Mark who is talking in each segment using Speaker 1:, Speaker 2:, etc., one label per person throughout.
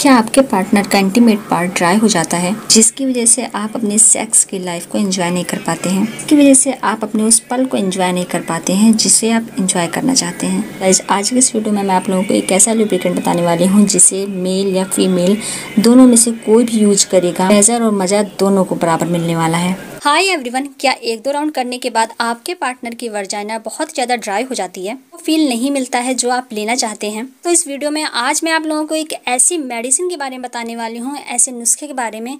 Speaker 1: क्या आपके पार्टनर का इंटीमेट पार्ट ड्राई हो जाता है जिसकी वजह से आप अपने सेक्स की लाइफ को एंजॉय नहीं कर पाते हैं इसकी वजह से आप अपने उस पल को एंजॉय नहीं कर पाते हैं जिसे आप एंजॉय करना चाहते हैं आज के इस वीडियो में मैं आप लोगों को एक ऐसा लुब्रिकेंट बताने वाली हूँ जिसे मेल या फीमेल दोनों में से कोई भी यूज करेगा नजर और मजा दोनों को बराबर मिलने वाला है हाय एवरीवन क्या एक दो राउंड करने के बाद आपके पार्टनर की वर्जाइना बहुत ज़्यादा ड्राई हो जाती है फील नहीं मिलता है जो आप लेना चाहते हैं तो इस वीडियो में आज मैं आप लोगों को एक ऐसी मेडिसिन के बारे में बताने वाली हूँ ऐसे नुस्खे के बारे में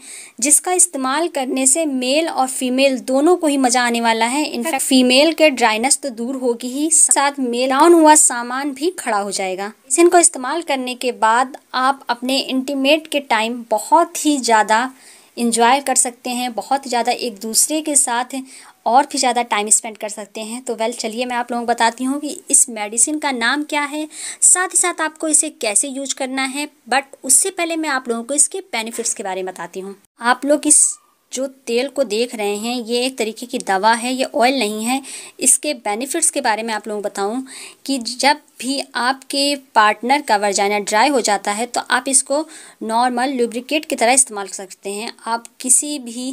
Speaker 1: जिसका इस्तेमाल करने से मेल और फीमेल दोनों को ही मज़ा आने वाला है इनफैक्ट फीमेल के ड्राइनेस तो दूर होगी ही साथ मेल ऑन हुआ सामान भी खड़ा हो जाएगा मेडिसिन को इस्तेमाल करने के बाद आप अपने इंटीमेट के टाइम बहुत ही ज़्यादा इन्जॉय कर सकते हैं बहुत ज़्यादा एक दूसरे के साथ और भी ज़्यादा टाइम स्पेंड कर सकते हैं तो वेल चलिए मैं आप लोगों को बताती हूँ कि इस मेडिसिन का नाम क्या है साथ ही साथ आपको इसे कैसे यूज करना है बट उससे पहले मैं आप लोगों को इसके बेनिफिट्स के बारे में बताती हूँ आप लोग इस जो तेल को देख रहे हैं ये एक तरीके की दवा है ये ऑयल नहीं है इसके बेनिफिट्स के बारे में आप लोगों को बताऊं कि जब भी आपके पार्टनर का वर्जाना ड्राई हो जाता है तो आप इसको नॉर्मल लुब्रिकेट की तरह इस्तेमाल कर सकते हैं आप किसी भी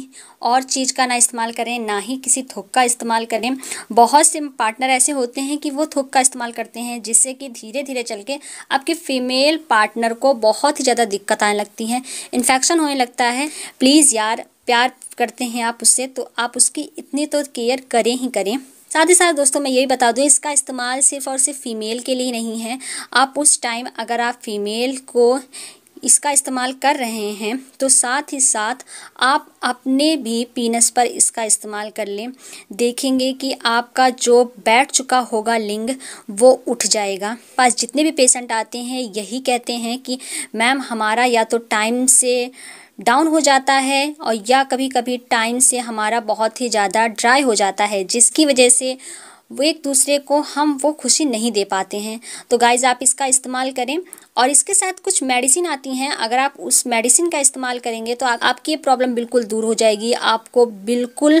Speaker 1: और चीज़ का ना इस्तेमाल करें ना ही किसी थोक का इस्तेमाल करें बहुत से पार्टनर ऐसे होते हैं कि वो थोक का इस्तेमाल करते हैं जिससे कि धीरे धीरे चल के आपके फीमेल पार्टनर को बहुत ही ज़्यादा दिक्कत आने लगती हैं इन्फेक्शन होने लगता है प्लीज़ यार प्यार करते हैं आप उससे तो आप उसकी इतनी तो केयर करें ही करें साथ ही साथ दोस्तों मैं यही बता दूं इसका इस्तेमाल सिर्फ और सिर्फ फीमेल के लिए नहीं है आप उस टाइम अगर आप फीमेल को इसका इस्तेमाल कर रहे हैं तो साथ ही साथ आप अपने भी पीनस पर इसका इस्तेमाल कर लें देखेंगे कि आपका जो बैठ चुका होगा लिंग वो उठ जाएगा पास जितने भी पेशेंट आते हैं यही कहते हैं कि मैम हमारा या तो टाइम से डाउन हो जाता है और या कभी कभी टाइम से हमारा बहुत ही ज़्यादा ड्राई हो जाता है जिसकी वजह से वो एक दूसरे को हम वो खुशी नहीं दे पाते हैं तो गाइज़ आप इसका इस्तेमाल करें और इसके साथ कुछ मेडिसिन आती हैं अगर आप उस मेडिसिन का इस्तेमाल करेंगे तो आप, आपकी ये प्रॉब्लम बिल्कुल दूर हो जाएगी आपको बिल्कुल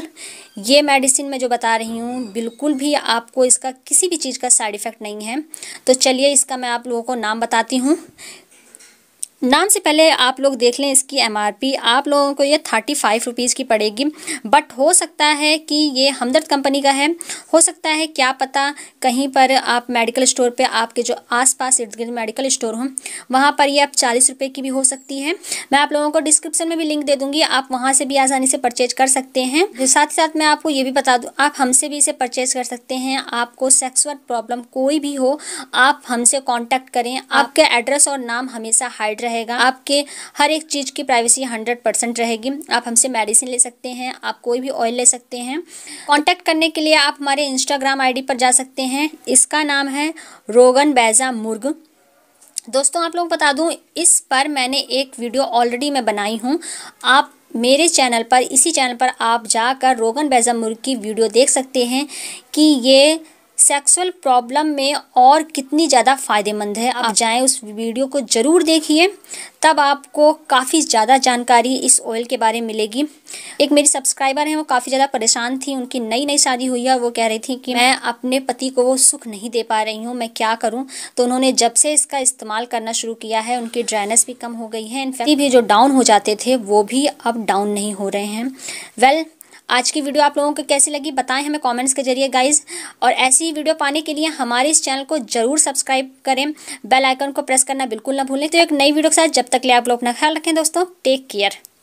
Speaker 1: ये मेडिसिन मैं जो बता रही हूँ बिल्कुल भी आपको इसका किसी भी चीज़ का साइड इफ़ेक्ट नहीं है तो चलिए इसका मैं आप लोगों को नाम बताती हूँ नाम से पहले आप लोग देख लें इसकी एमआरपी आप लोगों को ये थर्टी फाइव रुपीज़ की पड़ेगी बट हो सकता है कि ये हमदर्द कंपनी का है हो सकता है क्या पता कहीं पर आप मेडिकल स्टोर पे आपके जो आसपास इर्द गिर्द मेडिकल स्टोर हों वहाँ पर ये आप चालीस रुपये की भी हो सकती है मैं आप लोगों को डिस्क्रिप्शन में भी लिंक दे दूँगी आप वहाँ से भी आसानी से परचेज कर सकते हैं साथ ही साथ मैं आपको ये भी बता दूँ आप हमसे भी इसे परचेज कर सकते हैं आपको सेक्सुअल प्रॉब्लम कोई भी हो आप हमसे कॉन्टैक्ट करें आपका एड्रेस और नाम हमेशा हाइड रहेगा आपके हर एक चीज़ की प्राइवेसी हंड्रेड परसेंट रहेगी आप हमसे मेडिसिन ले सकते हैं आप कोई भी ऑयल ले सकते हैं कॉन्टैक्ट करने के लिए आप हमारे इंस्टाग्राम आई पर जा सकते हैं इसका नाम है रोगन बैजा मुर्ग दोस्तों आप लोग बता दूं इस पर मैंने एक वीडियो ऑलरेडी मैं बनाई हूं आप मेरे चैनल पर इसी चैनल पर आप जाकर रोगन बैजा मुर्ग की वीडियो देख सकते हैं कि ये सेक्सुअल प्रॉब्लम में और कितनी ज़्यादा फ़ायदेमंद है आप जाएं उस वीडियो को ज़रूर देखिए तब आपको काफ़ी ज़्यादा जानकारी इस ऑयल के बारे में मिलेगी एक मेरी सब्सक्राइबर हैं वो काफ़ी ज़्यादा परेशान थी उनकी नई नई शादी हुई है वो कह रही थी कि मैं अपने पति को वो सुख नहीं दे पा रही हूँ मैं क्या करूँ तो उन्होंने जब से इसका इस्तेमाल करना शुरू किया है उनकी ड्राइनेस भी कम हो गई है इनफैक्ट भी जो डाउन हो जाते थे वो भी अब डाउन नहीं हो रहे हैं वेल well, आज की वीडियो आप लोगों को कैसी लगी बताएं हमें कमेंट्स के जरिए गाइज और ऐसी वीडियो पाने के लिए हमारे इस चैनल को जरूर सब्सक्राइब करें बेल आइकन को प्रेस करना बिल्कुल ना भूलें तो एक नई वीडियो के साथ जब तक ले आप लोग अपना ख्याल रखें दोस्तों टेक केयर